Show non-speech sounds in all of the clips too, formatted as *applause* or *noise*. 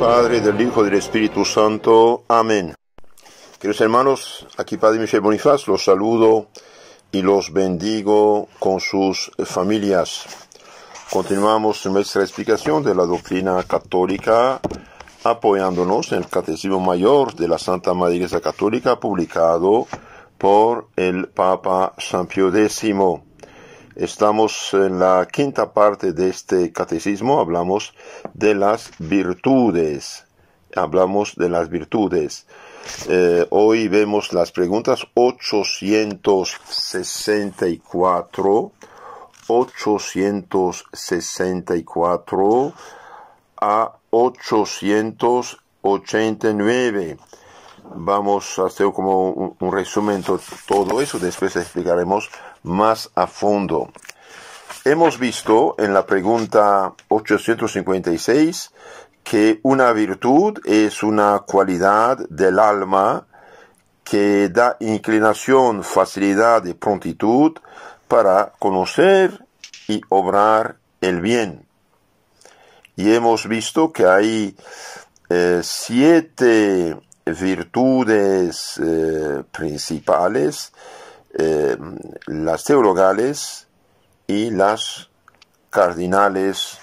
Padre, del Hijo y del Espíritu Santo. Amén. Queridos hermanos, aquí Padre Michel Bonifaz los saludo y los bendigo con sus familias. Continuamos nuestra explicación de la doctrina católica apoyándonos en el Catecismo Mayor de la Santa Madre Iglesia Católica publicado por el Papa San Pío X. Estamos en la quinta parte de este catecismo, hablamos de las virtudes. Hablamos de las virtudes. Eh, hoy vemos las preguntas 864, 864 a 889 vamos a hacer como un, un resumen de todo eso, después explicaremos más a fondo. Hemos visto en la pregunta 856 que una virtud es una cualidad del alma que da inclinación, facilidad y prontitud para conocer y obrar el bien. Y hemos visto que hay eh, siete virtudes eh, principales eh, las teologales y las cardinales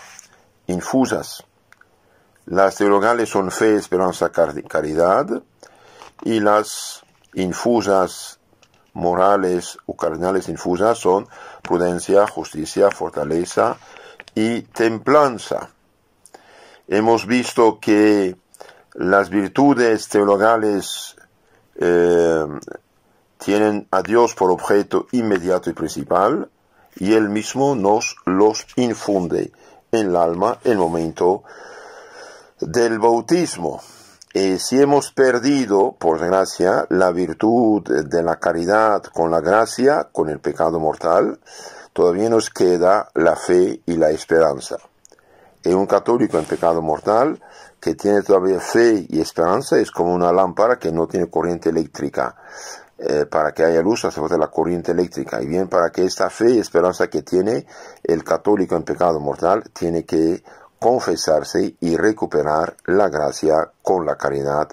infusas. Las teologales son fe, esperanza, caridad y las infusas morales o cardinales infusas son prudencia, justicia, fortaleza y templanza. Hemos visto que las virtudes teologales eh, tienen a Dios por objeto inmediato y principal, y Él mismo nos los infunde en el alma en el momento del bautismo. Eh, si hemos perdido, por gracia, la virtud de la caridad con la gracia, con el pecado mortal, todavía nos queda la fe y la esperanza. Eh, un católico en pecado mortal que tiene todavía fe y esperanza es como una lámpara que no tiene corriente eléctrica. Eh, para que haya luz a través de la corriente eléctrica y bien para que esta fe y esperanza que tiene el católico en pecado mortal tiene que confesarse y recuperar la gracia con la caridad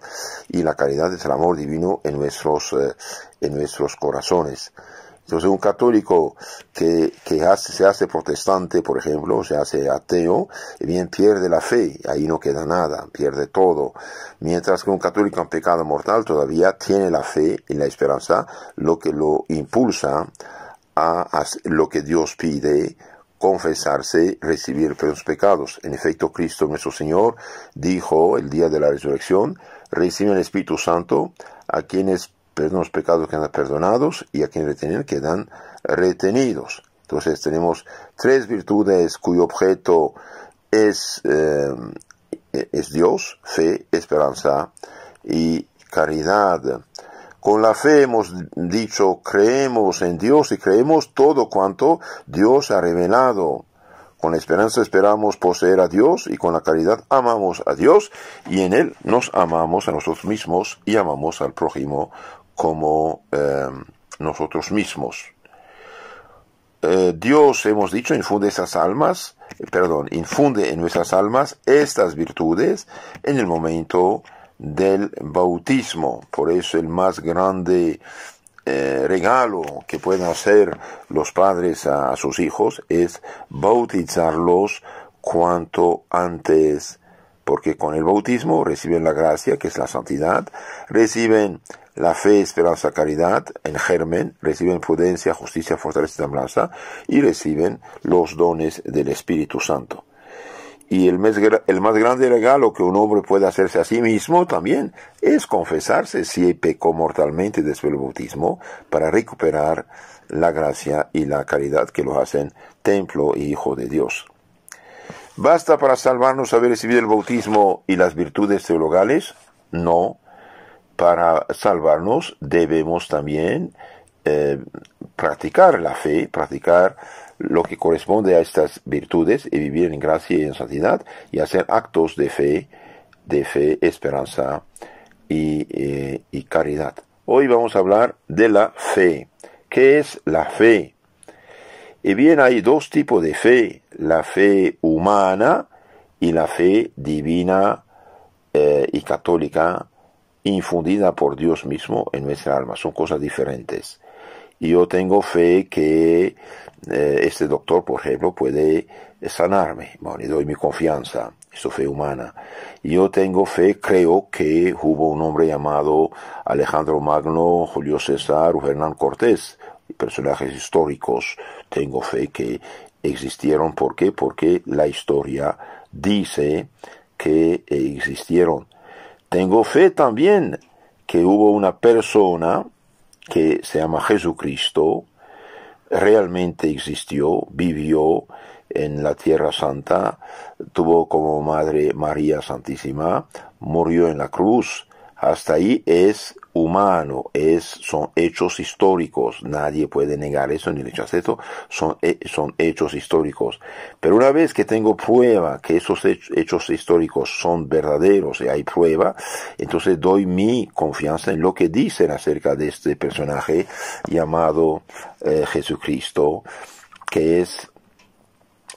y la caridad es el amor divino en nuestros, eh, en nuestros corazones. Entonces un católico que, se hace protestante, por ejemplo, se hace ateo, bien pierde la fe, ahí no queda nada, pierde todo. Mientras que un católico en pecado mortal todavía tiene la fe y la esperanza, lo que lo impulsa a, lo que Dios pide, confesarse, recibir los pecados. En efecto, Cristo nuestro Señor dijo el día de la resurrección, recibe el Espíritu Santo a quienes perdón los pecados que quedan perdonados y a quien retener quedan retenidos. Entonces tenemos tres virtudes cuyo objeto es, eh, es Dios, fe, esperanza y caridad. Con la fe hemos dicho creemos en Dios y creemos todo cuanto Dios ha revelado. Con la esperanza esperamos poseer a Dios y con la caridad amamos a Dios y en Él nos amamos a nosotros mismos y amamos al prójimo como em, nosotros mismos. Eh, Dios, hemos dicho, infunde esas almas, eh, perdón, infunde en nuestras almas estas virtudes en el momento del bautismo. Por eso el más grande eh, regalo que pueden hacer los padres a, a, sus hijos es bautizarlos cuanto antes, porque con el bautismo reciben la gracia, que es la santidad, reciben la fe, esperanza, caridad, en germen, reciben prudencia, justicia, fortaleza y templanza, y reciben los dones del Espíritu Santo. Y el, más grande regalo que un hombre puede hacerse a sí mismo también es confesarse si pecó mortalmente después del bautismo para recuperar la gracia y la caridad que lo hacen templo y hijo de Dios. Basta para salvarnos haber recibido el bautismo y las virtudes teologales? No, para salvarnos debemos también eh, practicar la fe, practicar lo que corresponde a estas virtudes y vivir en gracia y en santidad y hacer actos de fe, de fe, esperanza eh, y, caridad. Hoy vamos a hablar de la fe. ¿Qué es la fe? Y bien, hay dos tipos de fe, la fe humana y la fe divina eh, y católica infundida por Dios mismo en nuestra alma. Son cosas diferentes. Y yo tengo fe que eh, este doctor, por ejemplo, puede sanarme. Bueno, y doy mi confianza. su fe humana. Yo tengo fe, creo que hubo un hombre llamado Alejandro Magno, Julio César o Hernán Cortés, personajes históricos. Tengo fe que existieron. ¿Por qué? Porque la historia dice que existieron. Tengo fe también que hubo una persona que se llama Jesucristo, realmente existió, vivió en la Tierra Santa, tuvo como madre María Santísima, murió en la cruz. Hasta ahí es humano, es, son hechos históricos, nadie puede negar eso ni rechazar eso, son, eh, son hechos históricos. Pero una vez que tengo prueba que esos hechos históricos son verdaderos y hay prueba, entonces doy mi confianza en lo que dicen acerca de este personaje llamado eh, Jesucristo, que es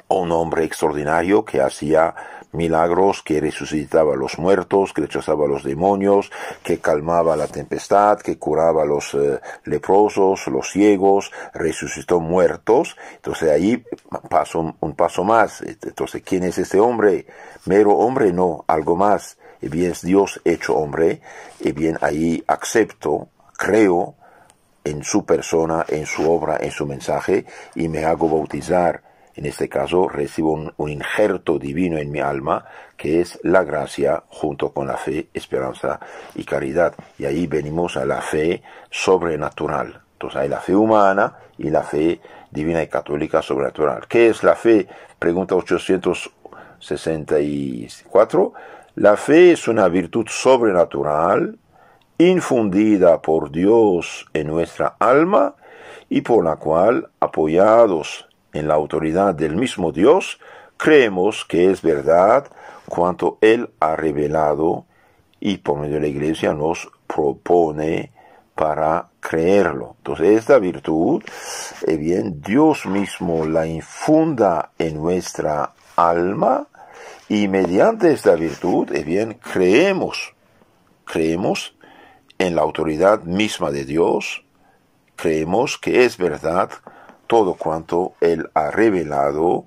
un hombre extraordinario que hacía milagros, que resucitaba a los muertos, que rechazaba a los demonios, que calmaba la tempestad, que curaba a los eh, leprosos, los ciegos, resucitó muertos. Entonces ahí paso, un paso más. Entonces, ¿quién es este hombre? Mero hombre, no, algo más. Y bien es Dios hecho hombre, y bien ahí acepto, creo en su persona, en su obra, en su mensaje, y me hago bautizar en este caso recibo un, injerto divino en mi alma, que es la gracia junto con la fe, esperanza y caridad. Y ahí venimos a la fe sobrenatural. Entonces hay la fe humana y la fe divina y católica sobrenatural. ¿Qué es la fe? Pregunta 864. La fe es una virtud sobrenatural infundida por Dios en nuestra alma y por la cual, apoyados en la autoridad del mismo Dios, creemos que es verdad cuanto Él ha revelado y por medio de la Iglesia nos propone para creerlo. Entonces esta virtud, eh, bien, Dios mismo la infunda en nuestra alma y mediante esta virtud, eh, bien, creemos, creemos en la autoridad misma de Dios, creemos que es verdad todo cuanto Él ha revelado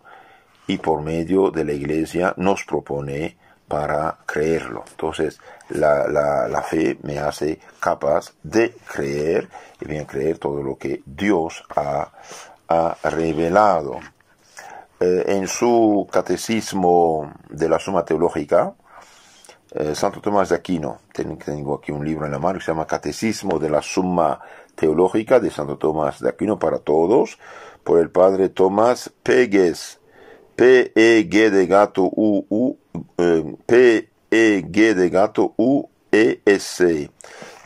y por medio de la iglesia nos propone para creerlo. Entonces, la, la, fe me hace capaz de creer y bien creer todo lo que Dios ha, revelado. Eh, en su catecismo de la Suma Teológica, eh, Santo Tomás de Aquino, tengo aquí un libro en la mano que se llama Catecismo de la Suma Teológica de Santo Tomás de Aquino para Todos, por el padre Tomás Pegues, P-E-G de gato U-U, eh, P-E-G de gato U-E-S.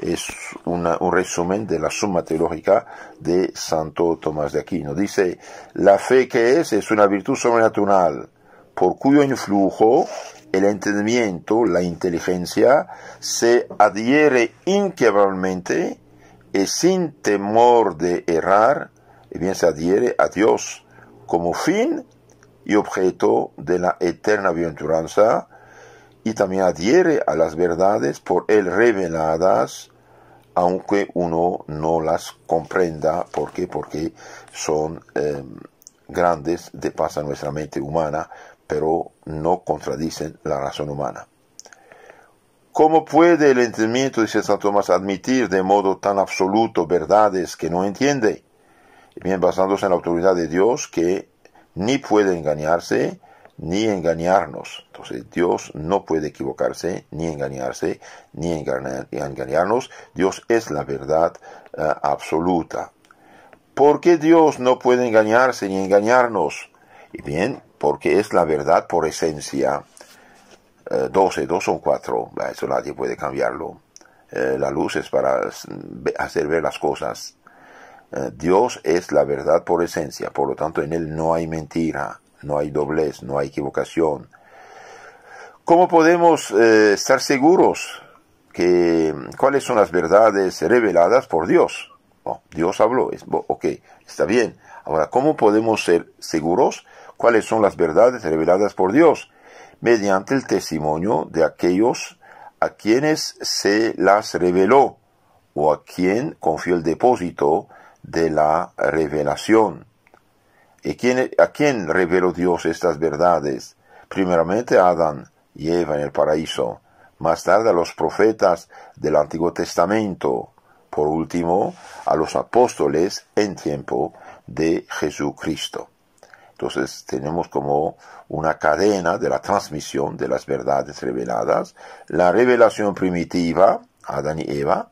Es un resumen de la suma teológica de Santo Tomás de Aquino. Dice, la fe que es es una virtud sobrenatural, por cuyo influjo el entendimiento, la inteligencia, se adhiere inquebrablemente y sin temor de errar, bien se adhiere a Dios como fin y objeto de la eterna bienaventuranza y también adhiere a las verdades por él reveladas, aunque uno no las comprenda. ¿Por qué? Porque son em, grandes, de paso a nuestra mente humana, pero no contradicen la razón humana. ¿Cómo puede el entendimiento, dice San Tomás, admitir de modo tan absoluto verdades que no entiende? Bien, basándose en la autoridad de Dios que ni puede engañarse ni engañarnos. Entonces Dios no puede equivocarse, ni engañarse, ni engañarnos. Dios es la verdad eh, absoluta. ¿Por qué Dios no puede engañarse ni engañarnos? Y bien, porque es la verdad por esencia. 12, eh, dos son cuatro, eso nadie puede cambiarlo. Eh, la luz es para hacer ver las cosas. Eh, Dios es la verdad por esencia, por lo tanto en Él no hay mentira, no hay doblez, no hay equivocación. ¿Cómo podemos estar seguros que cuáles son las verdades reveladas por Dios? Oh, Dios habló, ok, está bien. Ahora, ¿cómo podemos ser seguros cuáles son las verdades reveladas por Dios? mediante el testimonio de aquellos a quienes se las reveló o a quien confió el depósito de la revelación. ¿Y a quién reveló Dios estas verdades? Primeramente a Adán y Eva en el paraíso, más tarde a los profetas del Antiguo Testamento, por último a los apóstoles en tiempo de Jesucristo. Entonces tenemos como una cadena de la transmisión de las verdades reveladas, la revelación primitiva, Adán y Eva,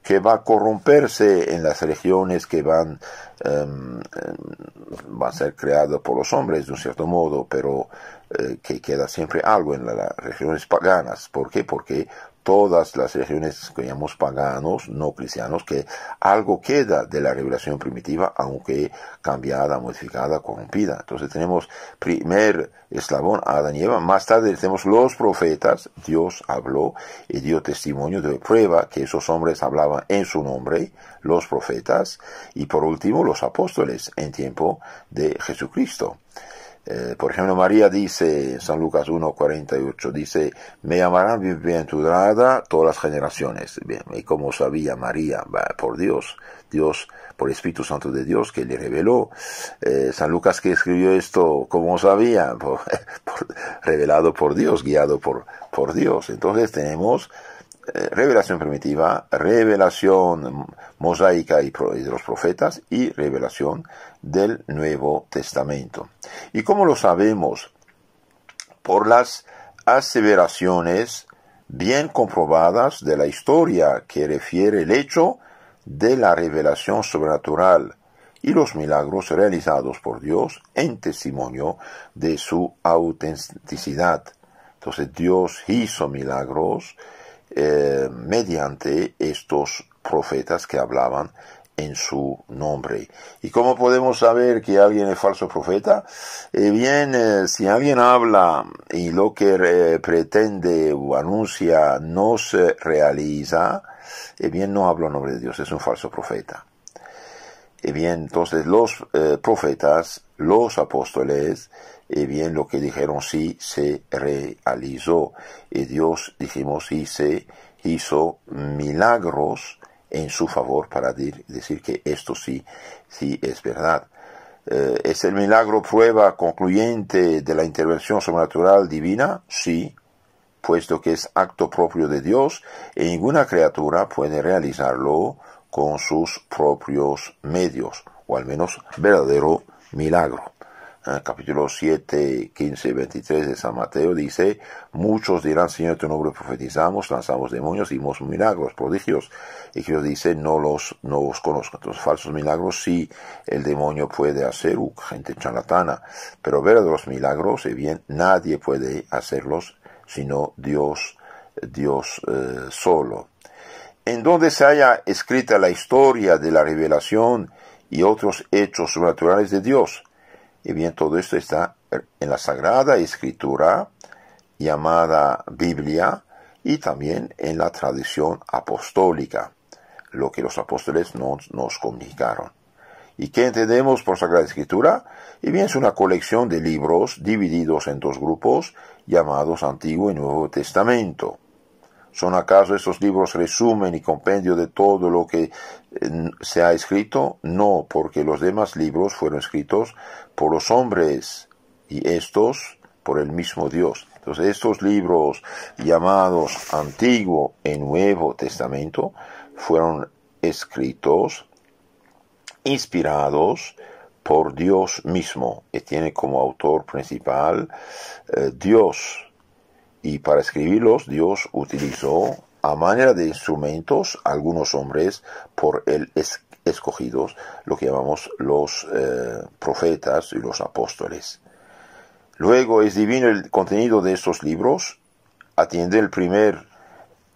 que va a corromperse en las regiones que van, em, em, a ser creadas por los hombres de un cierto modo, pero eh, que queda siempre algo en las regiones paganas. ¿Por qué? Porque todas las regiones que llamamos paganos, no cristianos, que algo queda de la revelación primitiva, aunque cambiada, modificada, corrompida. Entonces tenemos primer eslabón Adán y Eva, más tarde tenemos los profetas, Dios habló y dio testimonio de prueba que esos hombres hablaban en su nombre, los profetas, y por último los apóstoles en tiempo de Jesucristo. Eh, por ejemplo, María dice, San Lucas 1.48, dice, me llamarán bienaventurada todas las generaciones. Bien, y como sabía María, por Dios, Dios, por el Espíritu Santo de Dios que le reveló, eh, San Lucas que escribió esto, ¿Cómo sabía, *laughs* revelado por Dios, guiado por, por Dios. Entonces tenemos eh, revelación primitiva, revelación mosaica y de los profetas y revelación del Nuevo Testamento. ¿Y cómo lo sabemos? Por las aseveraciones bien comprobadas de la historia que refiere el hecho de la revelación sobrenatural y los milagros realizados por Dios en testimonio de su autenticidad. Entonces Dios hizo milagros eh, mediante estos profetas que hablaban en su nombre. ¿Y cómo podemos saber que alguien es falso profeta? Eh, bien, eh, si alguien habla y lo que pretende o anuncia no se realiza, bien, no habla en nombre de Dios, es un falso profeta. bien, entonces los profetas, los apóstoles, y bien lo que dijeron sí se realizó. Y Dios, dijimos, sí se hizo milagros en su favor para decir que esto sí, sí es verdad. Eh, ¿Es el milagro prueba concluyente de la intervención sobrenatural divina? Sí, puesto que es acto propio de Dios y e ninguna criatura puede realizarlo con sus propios medios, o al menos verdadero milagro en ah, capítulo 7, 15 y 23 de San Mateo, dice, muchos dirán, Señor, tu nombre profetizamos, lanzamos demonios, dimos milagros, prodigios. Y Jesús dice, no los, no os conozco. Los falsos milagros sí el demonio puede hacer, uh, gente charlatana, pero ver los milagros, y eh, bien, nadie puede hacerlos sino Dios, Dios eh, solo. En donde se haya escrita la historia de la revelación y otros hechos sobrenaturales de Dios, y bien, todo esto está en la Sagrada Escritura, llamada Biblia, y también en la tradición apostólica, lo que los apóstoles nos, comunicaron. ¿Y qué entendemos por Sagrada Escritura? Y bien, es una colección de libros divididos en dos grupos llamados Antiguo y Nuevo Testamento. ¿Son acaso estos libros resumen y compendio de todo lo que eh, se ha escrito? No, porque los demás libros fueron escritos por los hombres y estos por el mismo Dios. Entonces estos libros llamados Antiguo y Nuevo Testamento fueron escritos, inspirados por Dios mismo y tiene como autor principal eh, Dios y para escribirlos Dios utilizó a manera de instrumentos algunos hombres por él escogidos, lo que llamamos los eh, profetas y los apóstoles. Luego es divino el contenido de estos libros, atiende el primer,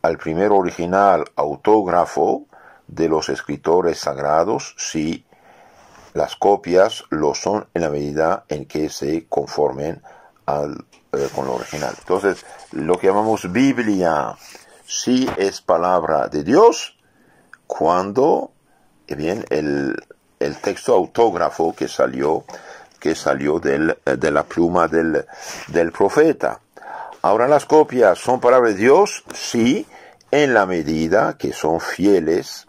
al primer original autógrafo de los escritores sagrados, si las copias lo son en la medida en que se conformen eh, con lo original. Entonces, lo que llamamos Biblia sí es palabra de Dios cuando, eh, bien, el, texto autógrafo que salió, que salió del, eh, de la pluma del, profeta. Ahora las copias son palabras de Dios, sí, en la medida que son fieles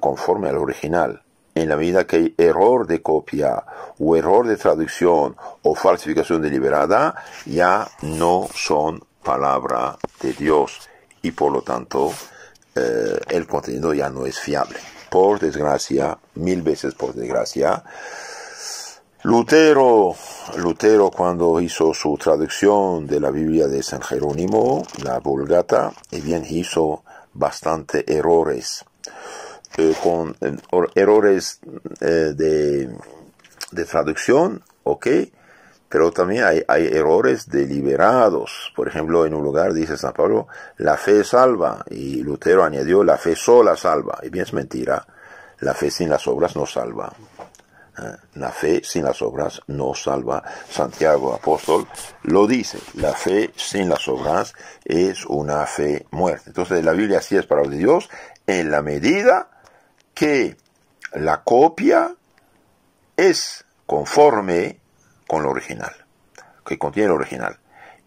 conforme al original en la medida que hay error de copia o error de traducción o falsificación deliberada, ya no son palabra de Dios y por lo tanto eh, el contenido ya no es fiable. Por desgracia, mil veces por desgracia, Lutero, Lutero cuando hizo su traducción de la Biblia de San Jerónimo, la Vulgata, y eh, bien hizo bastante errores eh, con errores eh, de, traducción, ok, pero también hay, hay, errores deliberados. Por ejemplo, en un lugar dice San Pablo, la fe salva, y Lutero añadió, la fe sola salva. Y bien es mentira, la fe sin las obras no salva. Ah, la fe sin las obras no salva. Santiago Apóstol lo dice. La fe sin las obras es una fe muerta. Entonces la Biblia sí es para de Dios en la medida que la copia es conforme con lo original, que contiene lo original.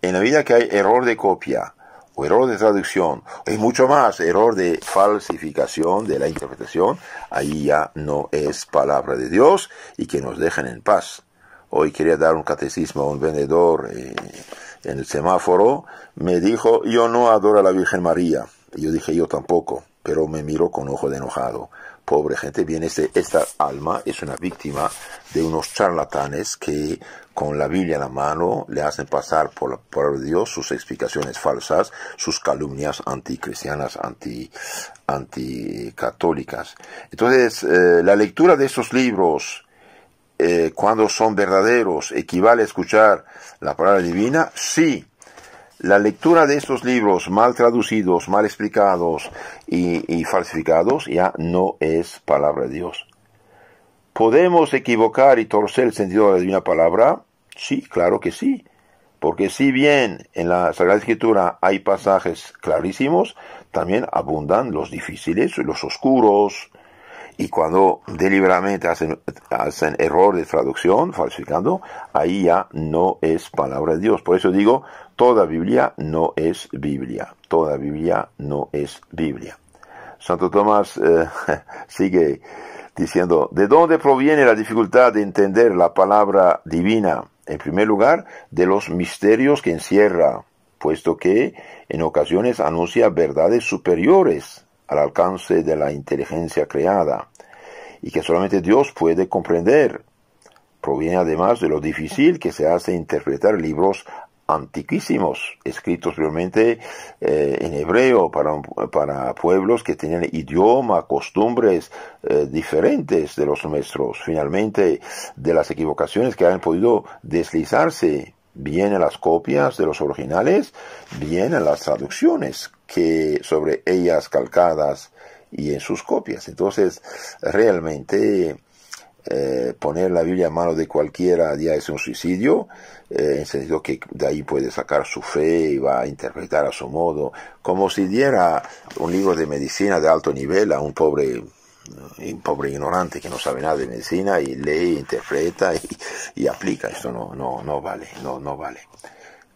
En la vida que hay error de copia, o error de traducción, hay mucho más, error de falsificación de la interpretación, ahí ya no es palabra de Dios y que nos dejen en paz. Hoy quería dar un catecismo a un vendedor eh, en el semáforo, me dijo, yo no adoro a la Virgen María. yo dije, yo tampoco, pero me miro con ojo de enojado pobre gente, bien, este, esta alma es una víctima de unos charlatanes que con la Biblia en la mano le hacen pasar por la palabra de Dios sus explicaciones falsas, sus calumnias anticristianas, anti, anticatólicas. Entonces, eh, la lectura de estos libros, eh, cuando son verdaderos, equivale a escuchar la palabra divina, sí la lectura de estos libros mal traducidos, mal explicados y, falsificados ya no es palabra de Dios. ¿Podemos equivocar y torcer el sentido de la divina palabra? Sí, claro que sí. Porque si bien en la Sagrada Escritura hay pasajes clarísimos, también abundan los difíciles, los oscuros, y cuando deliberadamente hacen, error de traducción, falsificando, ahí ya no es palabra de Dios. Por eso digo, toda Biblia no es Biblia. Toda Biblia no es Biblia. Santo Tomás eh, *laughs* sigue diciendo, ¿de dónde proviene la dificultad de entender la palabra divina? En primer lugar, de los misterios que encierra, puesto que en ocasiones anuncia verdades superiores al alcance de la inteligencia creada y que solamente Dios puede comprender. Proviene además de lo difícil que se hace interpretar libros antiquísimos, escritos realmente eh, en hebreo para, para, pueblos que tenían idioma, costumbres eh, diferentes de los nuestros. Finalmente, de las equivocaciones que han podido deslizarse vienen las copias de los originales, vienen las traducciones que sobre ellas calcadas y en sus copias. Entonces, realmente eh, poner la Biblia a mano de cualquiera ya es un suicidio, eh, en sentido que de ahí puede sacar su fe y va a interpretar a su modo, como si diera un libro de medicina de alto nivel a un pobre un pobre ignorante que no sabe nada de medicina y lee, interpreta y, aplica. Esto no, no, no vale, no, no vale.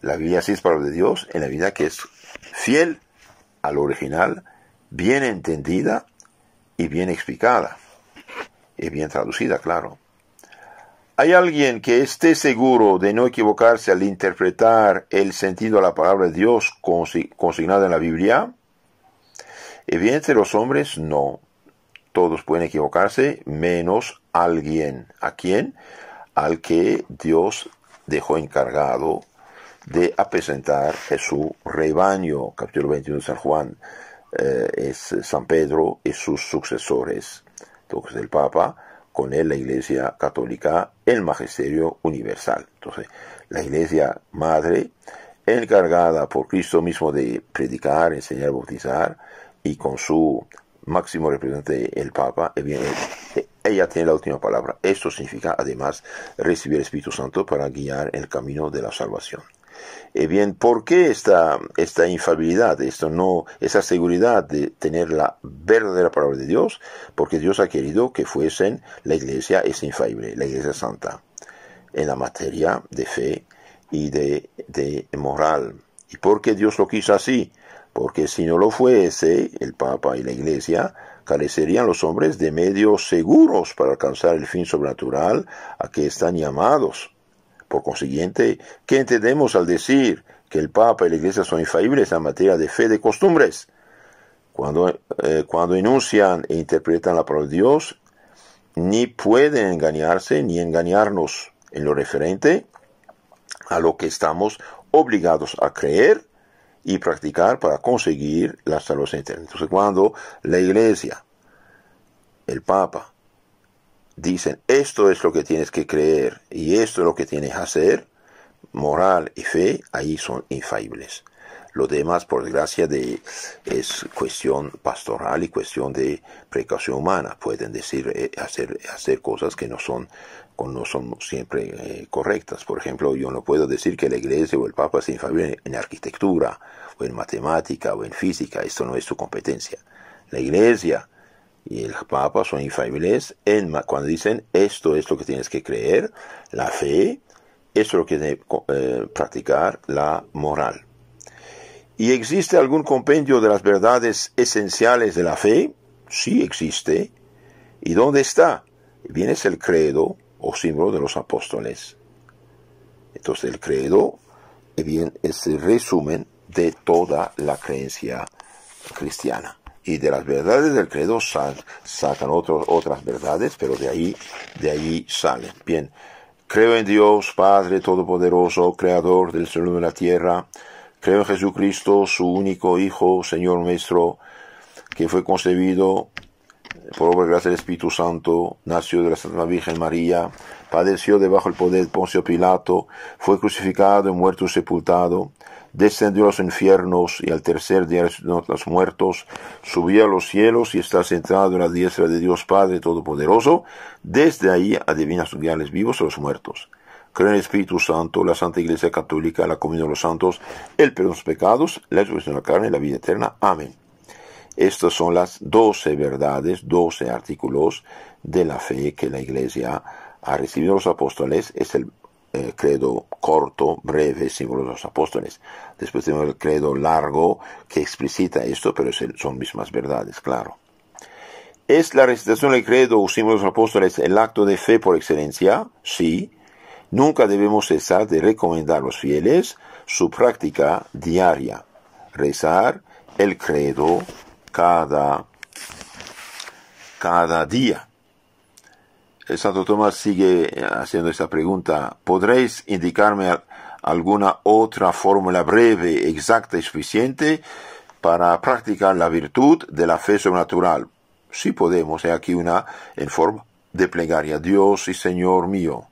La Biblia sí es palabra de Dios en la vida que es fiel al original, bien entendida y bien explicada. Y bien traducida, claro. ¿Hay alguien que esté seguro de no equivocarse al interpretar el sentido de la palabra de Dios consignada en la Biblia? Evidentemente los hombres no, todos pueden equivocarse, menos alguien. ¿A quién? Al que Dios dejó encargado de apresentar su rebaño. Capítulo 21 de San Juan eh, es San Pedro y sus sucesores. Entonces el Papa, con él la Iglesia Católica, el Magisterio Universal. Entonces la Iglesia Madre, encargada por Cristo mismo de predicar, enseñar, bautizar, y con su máximo representante, el Papa, eh, eh, ella tiene la última palabra. Esto significa además recibir el Espíritu Santo para guiar el camino de la salvación. Eh, bien, ¿por qué esta, esta infalibilidad, esto no, esa seguridad de tener la verdadera palabra de Dios? Porque Dios ha querido que fuesen la iglesia es infalible, la iglesia santa, en la materia de fe y de, de moral. ¿Y por qué Dios lo quiso así? porque si no lo fuese, el Papa y la Iglesia carecerían los hombres de medios seguros para alcanzar el fin sobrenatural a que están llamados. Por consiguiente, ¿qué entendemos al decir que el Papa y la Iglesia son infalibles en materia de fe de costumbres? Cuando, eh, cuando enuncian e interpretan la palabra de Dios, ni pueden engañarse ni engañarnos en lo referente a lo que estamos obligados a creer y practicar para conseguir la salvación eterna. Entonces cuando la iglesia, el Papa, dicen esto es lo que tienes que creer y esto es lo que tienes que hacer, moral y fe ahí son infalibles. Lo demás, por desgracia, de, es cuestión pastoral y cuestión de precaución humana. Pueden decir, eh, hacer, hacer cosas que no son no son siempre eh, correctas. Por ejemplo, yo no puedo decir que la Iglesia o el Papa es infalible en arquitectura, o en matemática, o en física, esto no es su competencia. La Iglesia y el Papa son infalibles en, cuando dicen esto es lo que tienes que creer, la fe, esto es lo que tiene que eh, practicar, la moral. ¿Y existe algún compendio de las verdades esenciales de la fe? Sí existe. ¿Y dónde está? Viene el credo, o símbolo de los apóstoles. Entonces el credo, eh, bien, es el resumen de toda la creencia cristiana. Y de las verdades del credo sacan otras verdades, pero de ahí, de ahí salen. Bien, creo en Dios, Padre Todopoderoso, Creador del cielo y de la tierra. Creo en Jesucristo, su único Hijo, Señor nuestro, que fue concebido por obra y gracia del Espíritu Santo, nació de la Santa Virgen María, padeció debajo del poder de Poncio Pilato, fue crucificado, muerto y sepultado, descendió a los infiernos y al tercer día resucitó los muertos, subió a los cielos y está sentado en la diestra de Dios Padre Todopoderoso, desde ahí adivina sus guiales vivos a los muertos. Creo en el Espíritu Santo, la Santa Iglesia Católica, la comunión de los santos, el perdón de los pecados, la resurrección de la carne y la vida eterna. Amén. Estas son las doce verdades, doce artículos de la fe que la Iglesia ha recibido los apóstoles. Es el eh, credo corto, breve, símbolo de los apóstoles. Después tenemos el credo largo que explicita esto, pero son mismas verdades, claro. ¿Es la recitación del credo o símbolo de los apóstoles el acto de fe por excelencia? Sí. Nunca debemos cesar de recomendar a los fieles su práctica diaria. Rezar el credo cada, cada día. El Santo Tomás sigue haciendo esta pregunta. ¿Podréis indicarme alguna otra fórmula breve, exacta y suficiente para practicar la virtud de la fe sobrenatural? sí podemos, he aquí una en forma de plegaria. Dios y Señor mío,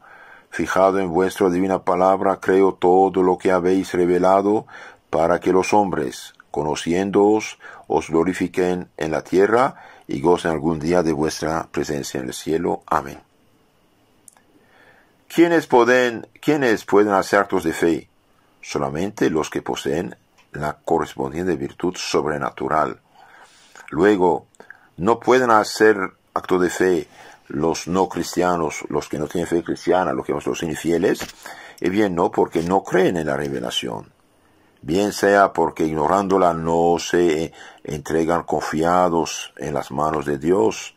fijado en vuestra divina palabra, creo todo lo que habéis revelado para que los hombres, conociéndoos, os glorifiquen en la tierra y gocen algún día de vuestra presencia en el cielo. Amén. ¿Quiénes pueden, pueden hacer actos de fe? Solamente los que poseen la correspondiente virtud sobrenatural. Luego, no pueden hacer actos de fe los no cristianos, los que no tienen fe cristiana, los que son los infieles. y eh bien, no, porque no creen en la revelación bien sea porque ignorándola no se eh, entregan confiados en las manos de Dios,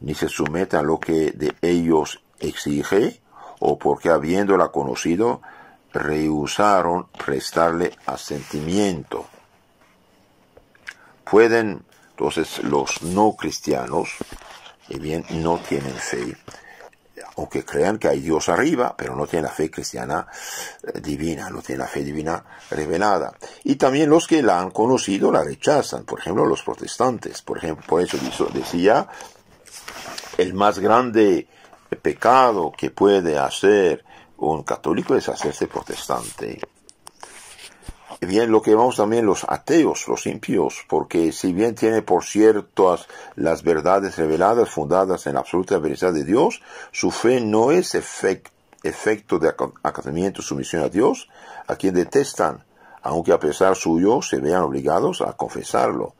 ni se someten a lo que de ellos exige, o porque habiéndola conocido, rehusaron prestarle asentimiento. Pueden entonces los no cristianos, y bien, no tienen fe, o que crean que hay Dios arriba, pero no tienen la fe cristiana eh, divina, no tienen la fe divina revelada. Y también los que la han conocido la rechazan, por ejemplo, los protestantes. Por ejemplo, por eso decía, el más grande pecado que puede hacer un católico es hacerse protestante bien lo que llamamos también los ateos, los impíos, porque si bien tiene por cierto, las verdades reveladas fundadas en la absoluta veracidad de Dios, su fe no es efecto de acatamiento sumisión a Dios, a quien detestan, aunque a pesar suyo se vean obligados a confesarlo.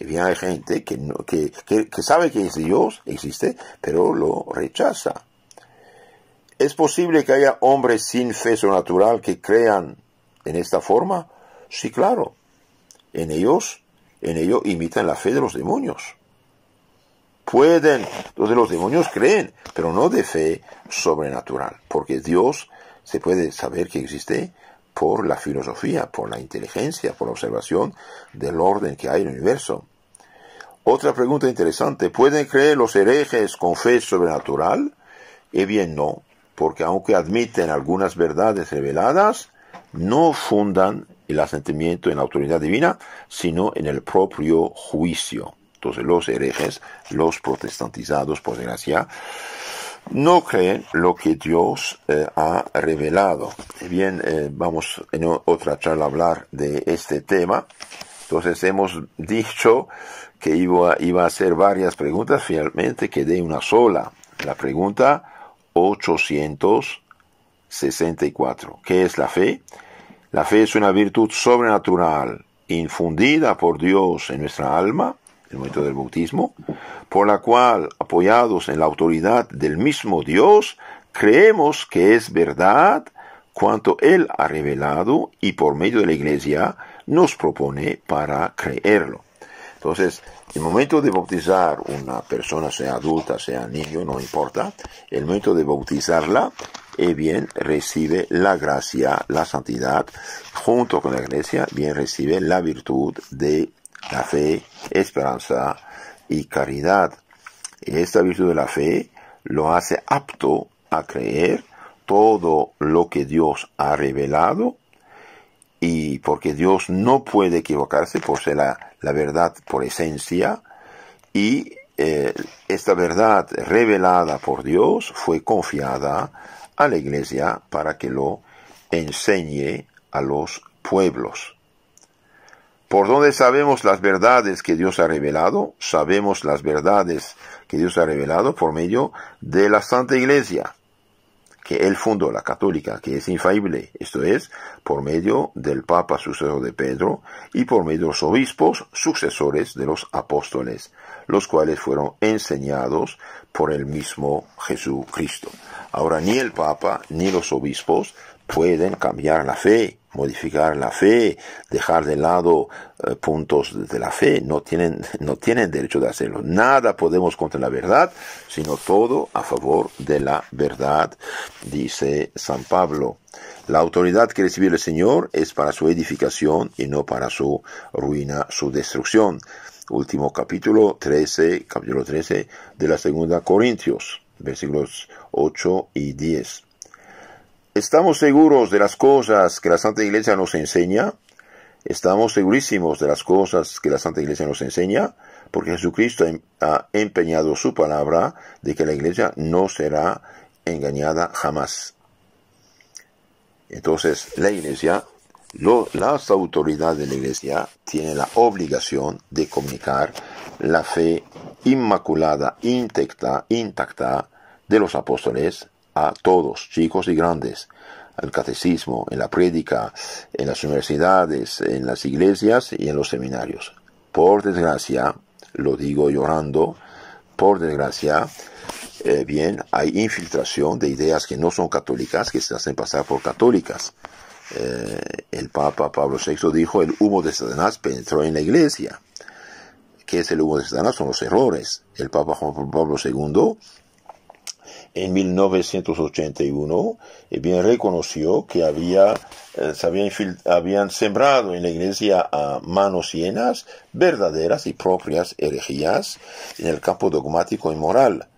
Y bien hay gente que, que, sabe que es Dios, existe, pero lo rechaza. Es posible que haya hombres sin fe sobrenatural que crean en esta forma Sí, claro. En ellos, en ello imitan la fe de los demonios. Pueden, de los demonios creen, pero no de fe sobrenatural, porque Dios se puede saber que existe por la filosofía, por la inteligencia, por la observación del orden que hay en el universo. Otra pregunta interesante, ¿pueden creer los herejes con fe sobrenatural? Eh bien, no, porque aunque admiten algunas verdades reveladas, no fundan el asentimiento en la autoridad divina, sino en el propio juicio. Entonces los herejes, los protestantizados, por desgracia, no creen lo que Dios eh, ha revelado. Bien, eh, vamos en otra charla a hablar de este tema. Entonces hemos dicho que iba, iba a hacer varias preguntas, finalmente quedé una sola. La pregunta 800. 64. ¿Qué es la fe? La fe es una virtud sobrenatural infundida por Dios en nuestra alma, en el momento del bautismo, por la cual, apoyados en la autoridad del mismo Dios, creemos que es verdad cuanto Él ha revelado y por medio de la Iglesia nos propone para creerlo. Entonces, el momento de bautizar una persona, sea adulta, sea niño, no importa, el momento de bautizarla y bien recibe la gracia, la santidad, junto con la iglesia, bien recibe la virtud de la fe, esperanza y caridad. esta virtud de la fe lo hace apto a creer todo lo que Dios ha revelado y porque Dios no puede equivocarse por ser la, verdad por esencia y eh, esta verdad revelada por Dios fue confiada a la iglesia para que lo enseñe a los pueblos. Por dónde sabemos las verdades que Dios ha revelado, sabemos las verdades que Dios ha revelado por medio de la Santa Iglesia, que Él fundó, la católica, que es infalible, esto es, por medio del Papa sucesor de Pedro y por medio de los obispos sucesores de los apóstoles, los cuales fueron enseñados por el mismo Jesucristo. Ahora ni el Papa ni los obispos pueden cambiar la fe, modificar la fe, dejar de lado eh, puntos de la fe, no tienen, no tienen derecho de hacerlo. Nada podemos contra la verdad, sino todo a favor de la verdad, dice San Pablo. La autoridad que recibió el Señor es para su edificación y no para su ruina, su destrucción último capítulo 13, capítulo 13 de la segunda Corintios, versículos 8 y 10. Estamos seguros de las cosas que la Santa Iglesia nos enseña, estamos segurísimos de las cosas que la Santa Iglesia nos enseña, porque Jesucristo em, ha empeñado su palabra de que la Iglesia no será engañada jamás. Entonces, la Iglesia las autoridades de la Iglesia tienen la obligación de comunicar la fe inmaculada, intacta, intacta de los apóstoles a todos, chicos y grandes, al catecismo, en la prédica, en las universidades, en las iglesias y en los seminarios. Por desgracia, lo digo llorando, por desgracia, eh, bien, hay infiltración de ideas que no son católicas, que se hacen pasar por católicas. Eh, el Papa Pablo VI dijo, el humo de Satanás penetró en la iglesia. ¿Qué es el humo de Satanás? Son los errores. El Papa Juan Pablo II en 1981 eh, bien reconoció que había, eh, habían, habían, sembrado en la iglesia a manos llenas verdaderas y propias herejías en el campo dogmático y moral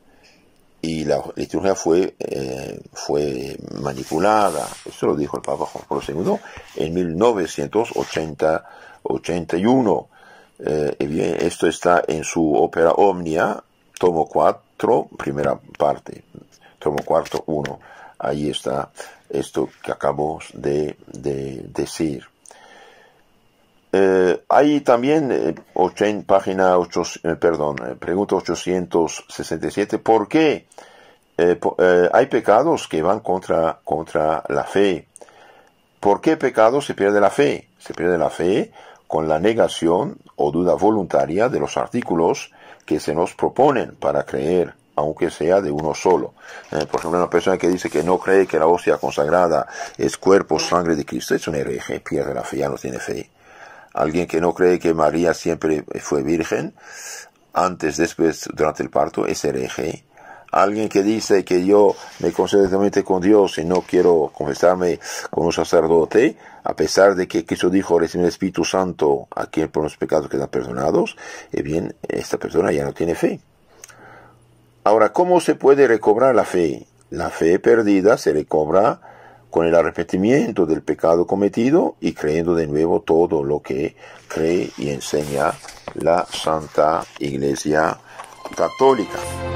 y la liturgia fue, eh, fue manipulada. esto lo dijo el Papa Juan Pablo II en 1981. Eh, esto está en su ópera Omnia, tomo 4, primera parte, tomo 4, 1. Ahí está esto que acabamos de decir. Eh, hay también eh, página 8, eh, perdón, pregunta 867, ¿por qué hay pecados que van contra, contra la fe? ¿Por qué pecado se pierde la fe? Se pierde la fe con la negación o duda voluntaria de los artículos que se nos proponen para creer, aunque sea de uno solo. por ejemplo, una persona que dice que no cree que la hostia consagrada es cuerpo, sangre de Cristo, es un hereje, pierde la fe, ya no tiene fe alguien que no cree que María siempre fue virgen, antes, después, durante el parto, es hereje. Alguien que dice que yo me concedo con Dios y no quiero confesarme con un sacerdote, a pesar de que Cristo dijo recibir el Espíritu Santo a quien por los pecados quedan perdonados, eh bien, esta persona ya no tiene fe. Ahora, ¿cómo se puede recobrar la fe? La fe perdida se recobra con el arrepentimiento del pecado cometido y creyendo de nuevo todo lo que cree y enseña la Santa Iglesia Católica.